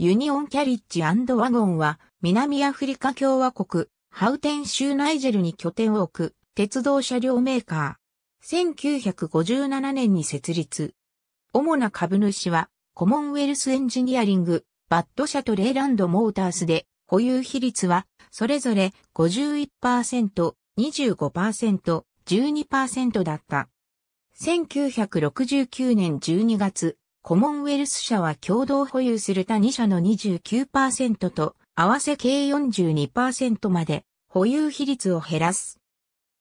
ユニオンキャリッジワゴンは、南アフリカ共和国、ハウテン州ナイジェルに拠点を置く、鉄道車両メーカー。1957年に設立。主な株主は、コモンウェルスエンジニアリング、バッド社とレイランドモータースで、保有比率は、それぞれ51%、25%、12%だった。1969年12月、コモンウェルス社は共同保有する他2社の29%と合わせ計42%まで保有比率を減らす。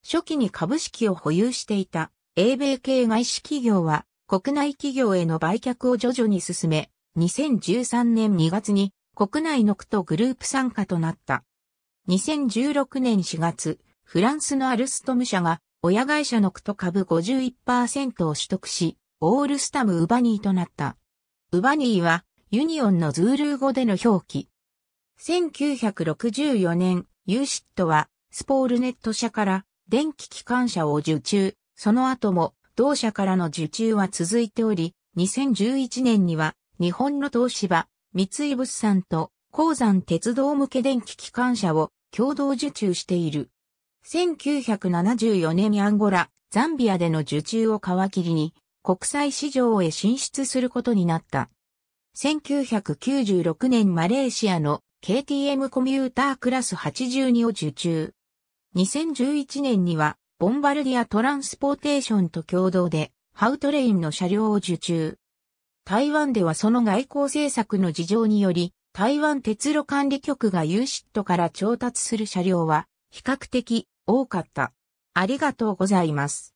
初期に株式を保有していた英米系外資企業は国内企業への売却を徐々に進め、2013年2月に国内の区とグループ参加となった。2016年4月、フランスのアルストム社が親会社の区と株51%を取得し、オールスタム・ウバニーとなった。ウバニーは、ユニオンのズールー語での表記。1964年、ユーシットは、スポールネット社から電気機関車を受注、その後も同社からの受注は続いており、2011年には日本の東芝、三井物産と鉱山鉄道向け電気機関車を共同受注している。1974年にアンゴラ、ザンビアでの受注を皮切りに、国際市場へ進出することになった。1996年マレーシアの KTM コミュータークラス82を受注。2011年にはボンバルディアトランスポーテーションと共同でハウトレインの車両を受注。台湾ではその外交政策の事情により、台湾鉄路管理局が u シットから調達する車両は比較的多かった。ありがとうございます。